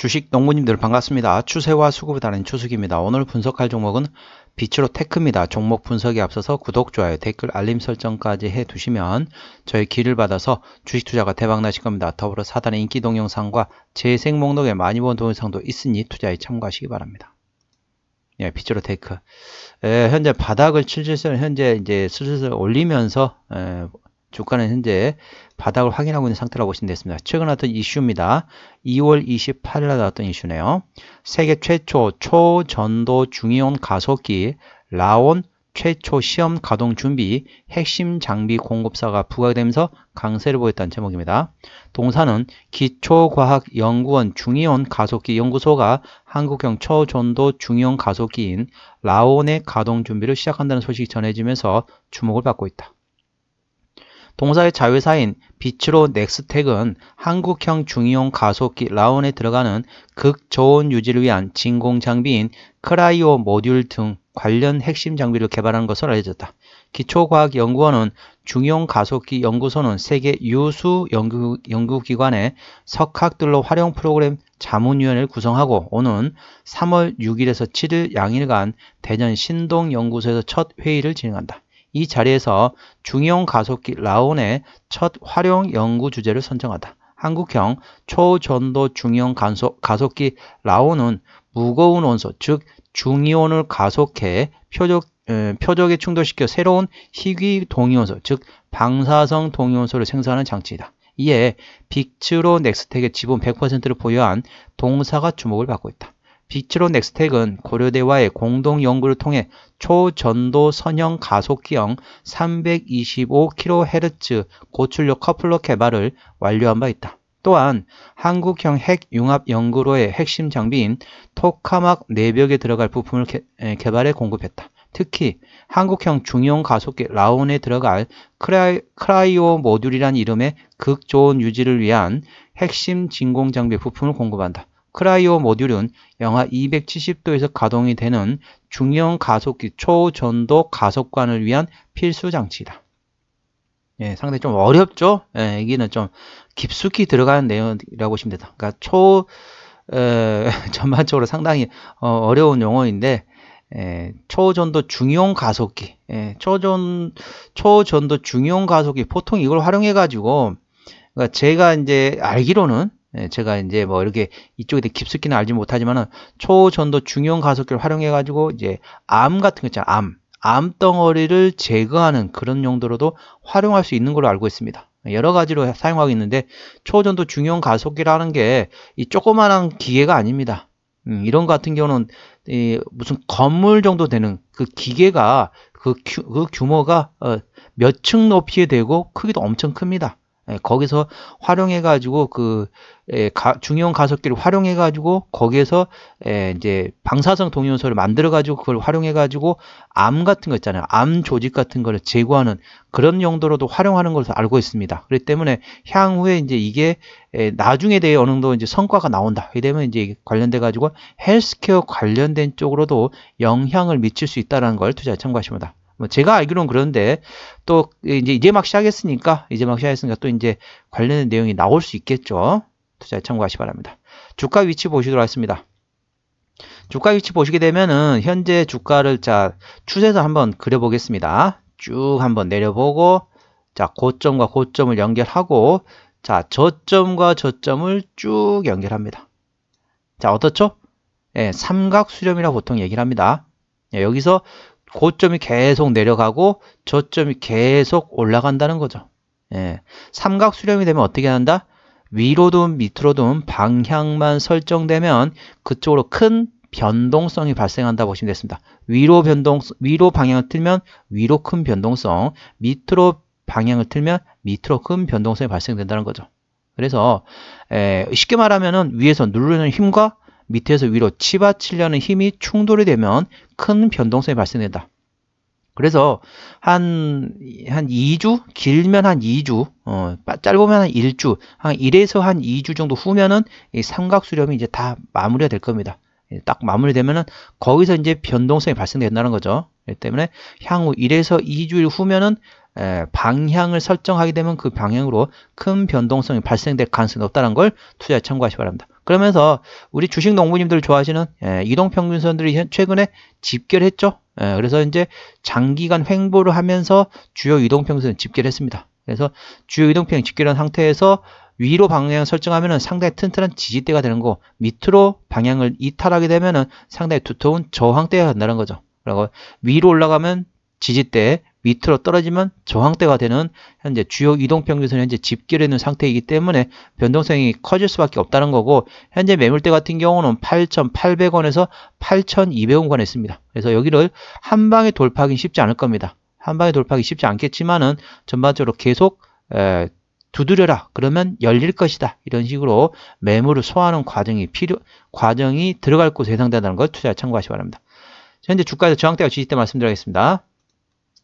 주식 농부님들 반갑습니다. 추세와 수급에 다른추수입니다 오늘 분석할 종목은 빛으로 테크입니다. 종목 분석에 앞서서 구독, 좋아요, 댓글, 알림 설정까지 해두시면 저의 길을 받아서 주식 투자가 대박나실 겁니다. 더불어 사단의 인기 동영상과 재생 목록에 많이 본 동영상도 있으니 투자에 참고하시기 바랍니다. 예, 빛으로 테크. 예, 현재 바닥을 칠질선 현재 이제 슬슬 올리면서 예, 주가는 현재 바닥을 확인하고 있는 상태라고 보시면 되겠습니다. 최근 나왔던 이슈입니다. 2월 28일 나왔던 이슈네요. 세계 최초 초전도 중이온 가속기 라온 최초 시험 가동 준비 핵심 장비 공급사가 부각되면서 강세를 보였다는 제목입니다. 동사는 기초과학연구원 중이온 가속기 연구소가 한국형 초전도 중이온 가속기인 라온의 가동 준비를 시작한다는 소식이 전해지면서 주목을 받고 있다. 동사의 자회사인 빛으로 넥스텍은 한국형 중이온 가속기 라운에 들어가는 극저온 유지를 위한 진공 장비인 크라이오 모듈 등 관련 핵심 장비를 개발한 것으로 알려졌다. 기초과학연구원은 중용 가속기 연구소는 세계 유수 연구, 연구기관의 석학들로 활용 프로그램 자문위원회를 구성하고 오는 3월 6일에서 7일 양일간 대전 신동연구소에서 첫 회의를 진행한다. 이 자리에서 중형 가속기 라온의 첫 활용 연구 주제를 선정하다. 한국형 초전도 중형 가속, 가속기 라온은 무거운 원소, 즉 중이온을 가속해 표적, 에, 표적에 충돌시켜 새로운 희귀 동위원소, 즉 방사성 동위원소를 생산하는 장치이다. 이에 빅츠로 넥스텍의 지분 100%를 보유한 동사가 주목을 받고 있다. 빛으로 넥스텍은 고려대와의 공동 연구를 통해 초전도 선형 가속기형 325kHz 고출력 커플러 개발을 완료한 바 있다. 또한 한국형 핵융합연구로의 핵심 장비인 토카막 내벽에 들어갈 부품을 개, 발해 공급했다. 특히 한국형 중형 가속기 라온에 들어갈 크라이, 크라이오 모듈이란 이름의 극 좋은 유지를 위한 핵심 진공 장비 부품을 공급한다. 크라이오 모듈은 영하 270도에서 가동이 되는 중형 가속기 초전도 가속관을 위한 필수 장치다. 예, 상당히 좀 어렵죠? 예, 여기는 좀 깊숙이 들어가는 내용이라고 보시면 됩니다 그러니까 초, 에, 전반적으로 상당히 어, 려운 용어인데, 에, 예, 초전도 중형 가속기, 예, 초전, 초전도 중형 가속기, 보통 이걸 활용해가지고, 그러니까 제가 이제 알기로는 예, 제가 이제 뭐 이렇게 이쪽에 대해 깊숙이는 알지 못하지만은 초전도 중형 가속기를 활용해 가지고 이제 암 같은 거 있잖아요. 암. 암 덩어리를 제거하는 그런 용도로도 활용할 수 있는 걸로 알고 있습니다. 여러 가지로 사용하고 있는데 초전도 중형 가속기라는 게 이 조그만한 기계가 아닙니다. 음, 이런 같은 경우는 무슨 건물 정도 되는 그 기계가 그, 규, 그 규모가 어, 몇 층 높이에 되고 크기도 엄청 큽니다. 예, 거기서 활용해 가지고 그 중요한 예, 가속기를 활용해 가지고 거기에서 예, 이제 방사성 동위원소를 만들어 가지고 그걸 활용해 가지고 암 같은 거 있잖아요 암 조직 같은 거를 제거하는 그런 용도로도 활용하는 것으로 알고 있습니다 그렇기 때문에 향후에 이제 이게 나중에 대해 어느 정도 이제 성과가 나온다 이러면 이제 관련돼 가지고 헬스케어 관련된 쪽으로도 영향을 미칠 수 있다는 걸 투자에 참고하십니다 뭐 제가 알기론 그런데 또 이제 이제 막 시작했으니까 이제 막 시작했으니까 또 이제 관련된 내용이 나올 수 있겠죠. 투자에 참고하시 기 바랍니다. 주가 위치 보시도록 하겠습니다. 주가 위치 보시게 되면은 현재 주가를 자 추세서 한번 그려보겠습니다. 쭉 한번 내려보고 자 고점과 고점을 연결하고 자 저점과 저점을 쭉 연결합니다. 자 어떻죠? 예, 삼각 수렴이라고 보통 얘기를 합니다. 예, 여기서 고점이 계속 내려가고 저점이 계속 올라간다는 거죠. 예. 삼각 수렴이 되면 어떻게 한다? 위로든 밑으로든 방향만 설정되면 그쪽으로 큰 변동성이 발생한다 보시면 됐습니다. 위로 변동 위로 방향을 틀면 위로 큰 변동성, 밑으로 방향을 틀면 밑으로 큰 변동성이 발생된다는 거죠. 그래서 에, 쉽게 말하면은 위에서 누르는 힘과 밑에서 위로 치받치려는 힘이 충돌이 되면 큰 변동성이 발생된다. 그래서 한, 한 2주? 길면 한 2주, 어, 짧으면 한 1주, 한 1에서 한 2주 정도 후면은 이 삼각수렴이 이제 다 마무리가 될 겁니다. 예, 딱 마무리되면은 거기서 이제 변동성이 발생된다는 거죠. 때문에 향후 1에서 2주일 후면은 에, 방향을 설정하게 되면 그 방향으로 큰 변동성이 발생될 가능성이 높다는 걸 투자에 참고하시기 바랍니다. 그러면서 우리 주식 농부님들 좋아하시는 예, 이동평균선들이 최근에 집결했죠. 예, 그래서 이제 장기간 횡보를 하면서 주요 이동평균선 집결했습니다. 그래서 주요 이동평균 집결한 상태에서 위로 방향 설정하면 상당히 튼튼한 지지대가 되는 거 밑으로 방향을 이탈하게 되면 상당히 두터운 저항대가 된다는 거죠. 그리고 위로 올라가면 지지대 밑으로 떨어지면 저항대가 되는 현재 주요 이동평균선이 현재 집결해 놓은 상태이기 때문에 변동성이 커질 수밖에 없다는 거고 현재 매물대 같은 경우는 8,800원에서 8,200원간에 있습니다. 그래서 여기를 한 방에 돌파하기 쉽지 않을 겁니다. 한 방에 돌파하기 쉽지 않겠지만은 전반적으로 계속 에, 두드려라 그러면 열릴 것이다 이런 식으로 매물을 소화하는 과정이 필요 과정이 들어갈 곳에 해당된다는 걸 투자에 참고하시기 바랍니다. 현재 주가에서 저항대가 지지대 말씀드리겠습니다.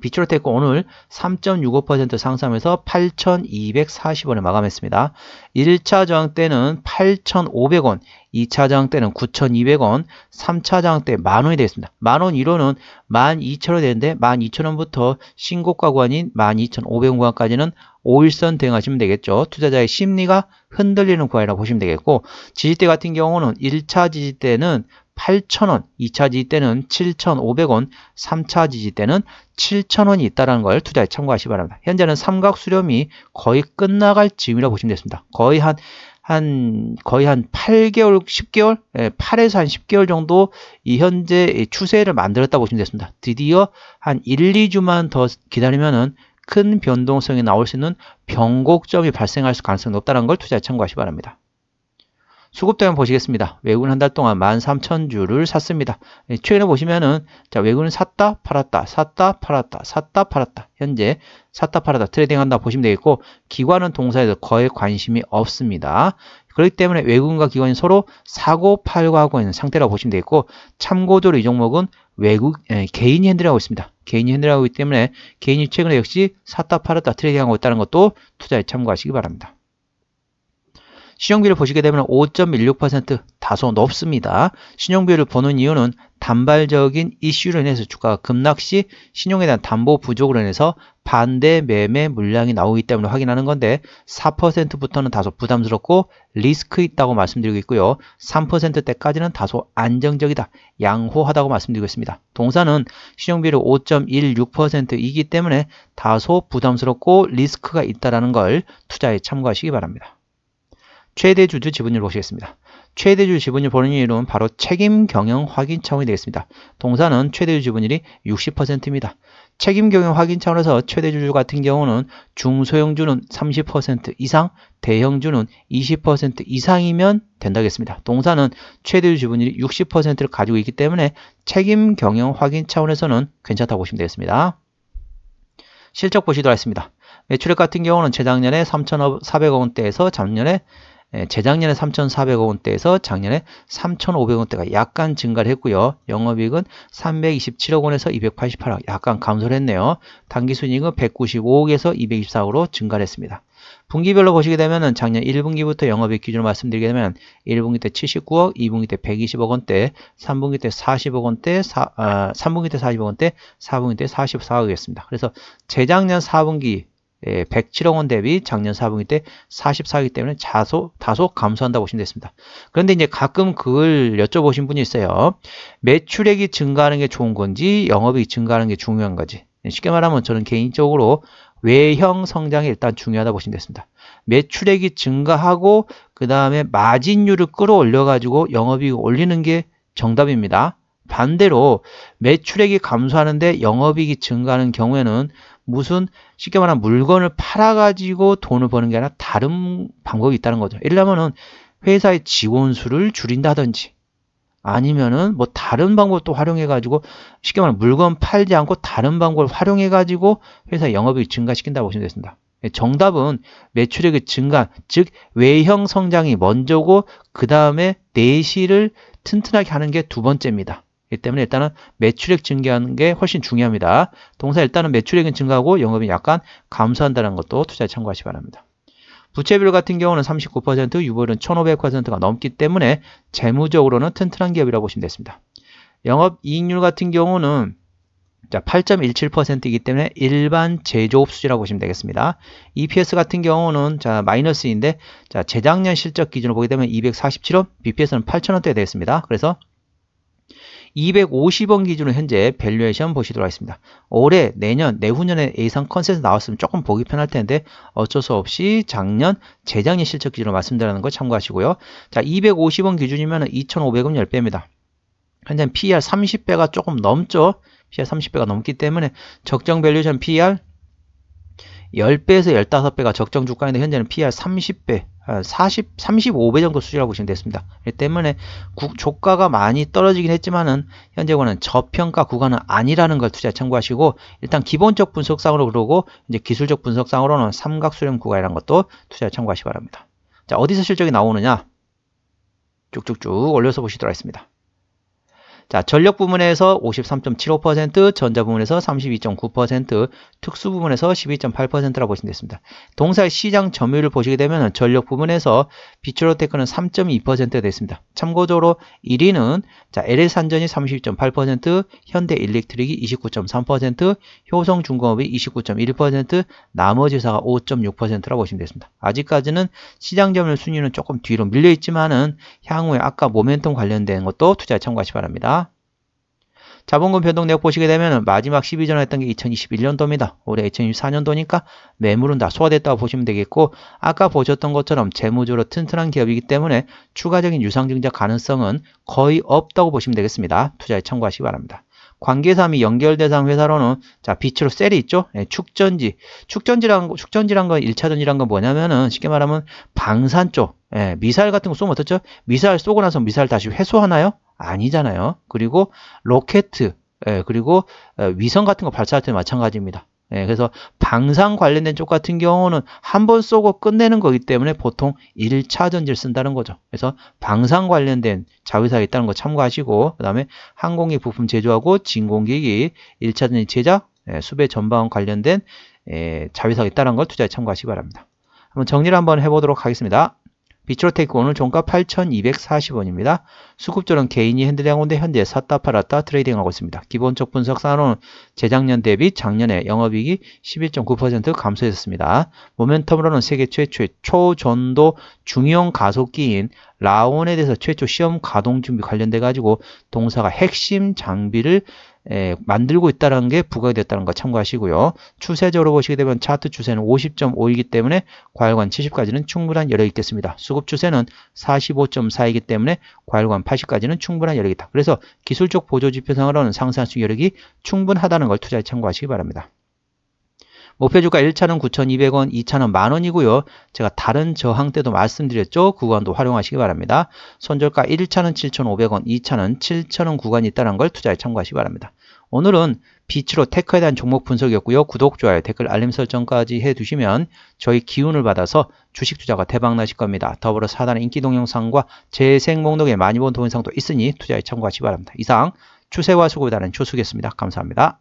비추로테크 오늘 3.65% 상승하면서 8,240원에 마감했습니다. 1차 저항 때는 8,500원, 2차 저항 때는 9,200원, 3차 저항 때 만원이 되겠습니다. 만원 1호는 12,000원 되는데 12,000원부터 신고가 구간인 12,500원 구간까지는 5일선 대응하시면 되겠죠. 투자자의 심리가 흔들리는 구간이라고 보시면 되겠고 지지대 같은 경우는 1차 지지대는 8,000원, 2차 지지 때는 7,500원, 3차 지지 때는 7,000원이 있다는 걸 투자에 참고하시기 바랍니다. 현재는 삼각 수렴이 거의 끝나갈 즈음이라고 보시면 됩니다 거의 한, 한, 거의 한 8개월, 10개월, 8에서 예, 한 10개월 정도 이 현재 추세를 만들었다고 보시면 됩니다 드디어 한 1, 2주만 더 기다리면은 큰 변동성이 나올 수 있는 변곡점이 발생할 가능성이 높다는 걸 투자에 참고하시기 바랍니다. 수급대만 보시겠습니다. 외국은 한 달 동안 13,000주를 샀습니다. 예, 최근에 보시면은 자 외국은 샀다 팔았다 샀다 팔았다 샀다 팔았다 현재 샀다 팔았다 트레이딩한다 보시면 되겠고 기관은 동사에서 거의 관심이 없습니다. 그렇기 때문에 외국인과 기관이 서로 사고 팔고 하고 있는 상태라고 보시면 되겠고 참고적으로 이 종목은 외국 에, 예, 개인이 핸들하고 있습니다. 개인이 핸들하고 있기 때문에 개인이 최근에 역시 샀다 팔았다 트레이딩하고 있다는 것도 투자에 참고하시기 바랍니다. 신용비를 보시게 되면 5.16% 다소 높습니다. 신용비를 보는 이유는 단발적인 이슈로 인해서 주가가 급락 시 신용에 대한 담보 부족으로 인해서 반대 매매 물량이 나오기 때문에 확인하는 건데 4%부터는 다소 부담스럽고 리스크 있다고 말씀드리고 있고요. 3%대까지는 다소 안정적이다. 양호하다고 말씀드리고 있습니다. 동사는 신용비율 5.16%이기 때문에 다소 부담스럽고 리스크가 있다는 걸 투자에 참고하시기 바랍니다. 최대주주 지분율 보시겠습니다. 최대주주 지분율 보는 이유는 바로 책임 경영 확인 차원이 되겠습니다. 동사는 최대주주 지분율이 60%입니다. 책임 경영 확인 차원에서 최대주주 같은 경우는 중소형주는 30% 이상, 대형주는 20% 이상이면 된다겠습니다. 동사는 최대주주 지분율이 60%를 가지고 있기 때문에 책임 경영 확인 차원에서는 괜찮다고 보시면 되겠습니다. 실적 보시도록 하겠습니다. 매출액 같은 경우는 재작년에 3,400억 원대에서 작년에 예, 재작년에 3,400억 원대에서 작년에 3,500억 원대가 약간 증가를 했고요. 영업이익은 327억 원에서 288억 약간 감소를 했네요. 단기순이익은 195억에서 224억으로 증가를 했습니다. 분기별로 보시게 되면은 작년 1분기부터 영업이익 기준으로 말씀드리게 되면 1분기 때 79억, 2분기 때 120억 원대, 3분기 때 40억 원대, 아, 3분기 때 40억 원대, 4분기 때 44억이었습니다. 그래서 재작년 4분기 예, 107억 원 대비 작년 4분기 때 44이기 때문에 자소, 다소 감소한다고 보시면 되습니다 그런데 이제 가끔 그걸 여쭤보신 분이 있어요. 매출액이 증가하는 게 좋은 건지 영업이 증가하는 게 중요한 건지 예, 쉽게 말하면 저는 개인적으로 외형 성장이 일단 중요하다 고 보시면 되습니다 매출액이 증가하고 그 다음에 마진율을 끌어올려 가지고 영업이익 올리는 게 정답입니다. 반대로 매출액이 감소하는데 영업이익이 증가하는 경우에는 무슨 쉽게 말하면 물건을 팔아가지고 돈을 버는 게 아니라 다른 방법이 있다는 거죠. 예를 들면은 회사의 직원 수를 줄인다든지 아니면은 뭐 다른 방법도 활용해가지고 쉽게 말하면 물건 팔지 않고 다른 방법을 활용해가지고 회사 영업이 증가시킨다고 보시면 되겠습니다. 예, 정답은 매출액의 증가, 즉 외형 성장이 먼저고 그 다음에 내실을 튼튼하게 하는 게 두 번째입니다. 이 때문에 일단은 매출액 증가하는 게 훨씬 중요합니다. 동사 일단은 매출액은 증가하고 영업이 약간 감소한다는 것도 투자에 참고하시 기 바랍니다. 부채비율 같은 경우는 39%, 유보율은 1500%가 넘기 때문에 재무적으로는 튼튼한 기업이라고 보시면 됐습니다 영업이익률 같은 경우는 8.17%이기 때문에 일반 제조업 수준이라고 보시면 되겠습니다. EPS 같은 경우는 자 마이너스인데 자 재작년 실적 기준으로 보게 되면 247원, BPS는 8 0 0 0원대가 되겠습니다. 그래서 250원 기준으로 현재 밸류에이션 보시도록 하겠습니다. 올해, 내년, 내후년에 예상 컨센서 나왔으면 조금 보기 편할 텐데 어쩔 수 없이 작년, 재작년 실적 기준으로 말씀드리는 거 참고하시고요. 자, 250원 기준이면 2,500원 10배입니다. 현재 p r 30배가 조금 넘죠. p r 30배가 넘기 때문에 적정 밸류션 에이 p r 10배에서 15배가 적정 주가인데 현재는 p r 30배 40, 어, 35배 정도 수준이라고 보시면 됐습니다. 때문에 국, 조가가 많이 떨어지긴 했지만은 현재고는 저평가 구간은 아니라는 걸 투자 참고하시고 일단 기본적 분석상으로 그러고 이제 기술적 분석상으로는 삼각수렴 구간이라는 것도 투자 참고하시기 바랍니다. 자 어디서 실적이 나오느냐 쭉쭉쭉 올려서 보시도록 하겠습니다. 자, 전력 부문에서 53.75%, 전자 부문에서 32.9%, 특수 부문에서 12.8%라 고 보시면 됩니다 동사의 시장 점유율을 보시게 되면 전력 부문에서 비추로테크는 3.2%가 됐습니다. 참고적으로 1위는 자, LS 산전이 32.8%, 현대 일렉트릭이 29.3%, 효성중공업이 29.1%, 나머지 회사가 5.6%라 고 보시면 되습니다 아직까지는 시장 점유율 순위는 조금 뒤로 밀려 있지만은 향후에 아까 모멘텀 관련된 것도 투자에 참고하시 기 바랍니다. 자본금 변동내역 보시게 되면 마지막 12전 했던 게 2021년도입니다. 올해 2024년도니까 매물은 다 소화됐다고 보시면 되겠고 아까 보셨던 것처럼 재무적으로 튼튼한 기업이기 때문에 추가적인 유상증자 가능성은 거의 없다고 보시면 되겠습니다. 투자에 참고하시기 바랍니다. 관계사 및 연결 대상 회사로는 자 빛으로 셀이 있죠 예, 축전지 축전지란 축전지란 건 1차전지란 건 뭐냐면은 쉽게 말하면 방산 쪽 예, 미사일 같은 거 쏘면 어떻죠 미사일 쏘고 나서 미사일 다시 회수하나요 아니잖아요. 그리고 로켓, 예, 그리고 어, 위성 같은 거 발사할 때 마찬가지입니다. 예, 그래서 방산 관련된 쪽 같은 경우는 한 번 쏘고 끝내는 거기 때문에 보통 1차 전지를 쓴다는 거죠. 그래서 방산 관련된 자회사가 있다는 거 참고하시고 그 다음에 항공기 부품 제조하고 진공기기 1차 전지 제작 예, 수배 전방 관련된 예, 자회사가 있다는 걸 투자에 참고하시기 바랍니다. 한번 정리를 한번 해보도록 하겠습니다. 비트로테크 오늘 종가 8,240원입니다. 수급조는 개인이 핸들양호인데 현재 샀다 팔았다 트레이딩하고 있습니다. 기본적 분석 산로는 재작년 대비 작년에 영업이익이 11.9% 감소했습니다. 모멘텀으로는 세계 최초의 초전도 중형 가속기인 라온에 대해서 최초 시험 가동 준비 관련돼 가지고 동사가 핵심 장비를 예, 만들고 있다는 게 부각이 됐다는 거 참고하시고요. 추세적으로 보시게 되면 차트 추세는 50.5이기 때문에 과열관 70까지는 충분한 여력이 있겠습니다. 수급 추세는 45.4이기 때문에 과열관 80까지는 충분한 여력이 있다. 그래서 기술적 보조지표상으로는 상승할수 여력이 충분하다는 걸 투자에 참고하시기 바랍니다. 목표주가 1차는 9,200원, 2차는 만원이고요. 제가 다른 저항 때도 말씀드렸죠. 구간도 활용하시기 바랍니다. 손절가 1차는 7,500원, 2차는 7,000원 구간이 있다는 걸 투자에 참고하시기 바랍니다. 오늘은 빛으로 테크에 대한 종목 분석이었고요. 구독, 좋아요, 댓글, 알림 설정까지 해두시면 저희 기운을 받아서 주식 투자가 대박나실 겁니다. 더불어 사단의 인기 동영상과 재생 목록에 많이 본 동영상도 있으니 투자에 참고하시기 바랍니다. 이상 추세와 수고에 다른 조수겠습니다. 감사합니다.